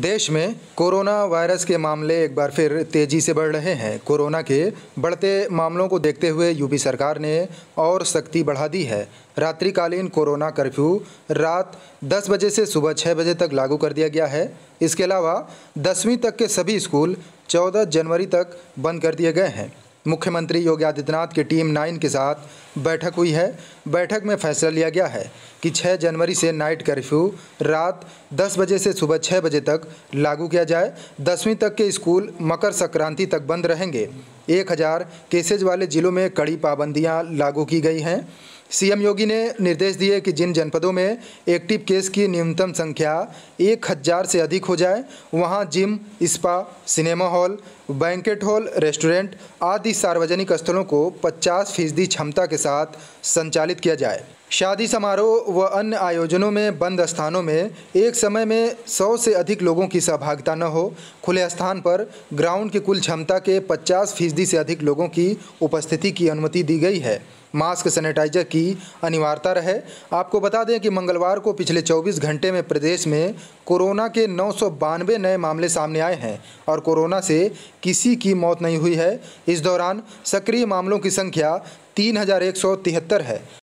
देश में corona virus के मामले एक बार फिर तेजी से बढ़ रहे हैं कोरोना के बढ़ते मामलों को देखते हुए यूपी सरकार ने और सख्ती बढ़ा दी है रात्रिकालीन कोरोना कर्फ्यू रात 10 बजे से सुबह 6 बजे तक लागू कर दिया गया है इसके अलावा दसवीं तक के सभी स्कूल 14 जनवरी तक बंद कर दिए गए हैं मुख्यमंत्री योगी आदित्यनाथ की टीम नाइन के साथ बैठक हुई है बैठक में फैसला लिया गया है कि 6 जनवरी से नाइट कर्फ्यू रात 10 बजे से सुबह 6 बजे तक लागू किया जाए दसवीं तक के स्कूल मकर संक्रांति तक बंद रहेंगे 1000 केसेज वाले ज़िलों में कड़ी पाबंदियां लागू की गई हैं सीएम योगी ने निर्देश दिए कि जिन जनपदों में एक्टिव केस की न्यूनतम संख्या एक हज़ार से अधिक हो जाए वहां gym spa cinema hall banquet hall restaurant आदि सार्वजनिक स्थलों को 50 फीसदी क्षमता के साथ संचालित किया जाए शादी समारोह व अन्य आयोजनों में बंद स्थानों में एक समय में 100 से अधिक लोगों की सहभागिता न हो खुले स्थान पर ग्राउंड की कुल क्षमता के पचास फीसदी से अधिक लोगों की उपस्थिति की अनुमति दी गई है मास्क सैनिटाइजर की अनिवार्यता रहे आपको बता दें कि मंगलवार को पिछले 24 घंटे में प्रदेश में कोरोना के नौ नए मामले सामने आए हैं और कोरोना से किसी की मौत नहीं हुई है इस दौरान सक्रिय मामलों की संख्या तीन है